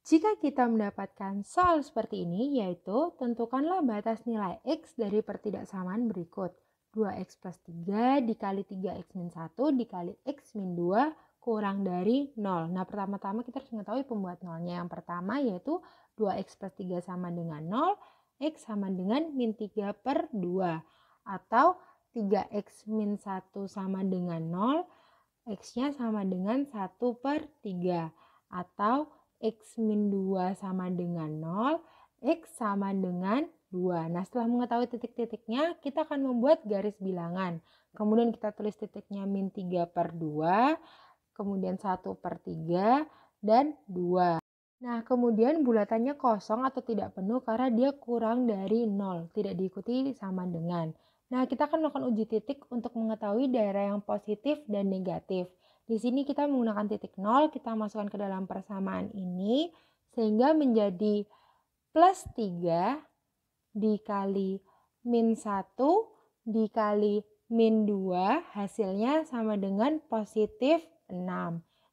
Jika kita mendapatkan soal seperti ini, yaitu tentukanlah batas nilai X dari pertidaksamaan berikut. 2X plus 3 dikali 3X min 1 dikali X min 2 kurang dari 0. Nah, pertama-tama kita harus mengetahui pembuat nolnya. Yang pertama yaitu 2X plus 3 sama dengan 0, X sama dengan min 3 per 2. Atau 3X min 1 sama dengan 0, X-nya sama dengan 1 per 3. Atau X min 2 sama dengan 0, X sama dengan 2. Nah, setelah mengetahui titik-titiknya, kita akan membuat garis bilangan. Kemudian kita tulis titiknya min 3 per 2, kemudian 1 per 3, dan 2. Nah, kemudian bulatannya kosong atau tidak penuh karena dia kurang dari 0, tidak diikuti sama dengan. Nah, kita akan melakukan uji titik untuk mengetahui daerah yang positif dan negatif. Di sini kita menggunakan titik nol, kita masukkan ke dalam persamaan ini, sehingga menjadi plus 3 dikali min 1 dikali min 2 hasilnya sama dengan positif 6.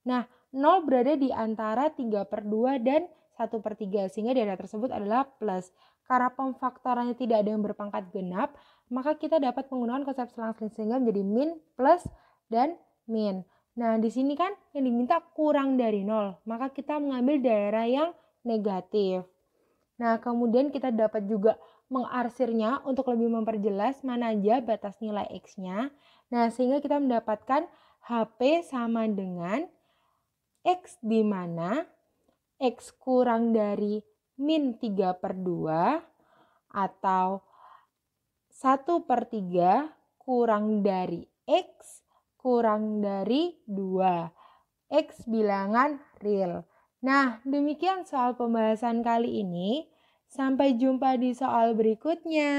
Nah, 0 berada di antara 3 per 2 dan 1 per 3 sehingga daerah tersebut adalah plus. Karena pemfaktorannya tidak ada yang berpangkat genap, maka kita dapat menggunakan konsep selang-seling sehingga menjadi min plus dan min. Nah, di sini kan yang diminta kurang dari nol, maka kita mengambil daerah yang negatif. Nah, kemudian kita dapat juga mengarsirnya untuk lebih memperjelas mana aja batas nilai X-nya. Nah, sehingga kita mendapatkan HP sama dengan X di mana X kurang dari min 3 per 2 atau 1 per 3 kurang dari X kurang dari 2. X bilangan real. Nah, demikian soal pembahasan kali ini. Sampai jumpa di soal berikutnya.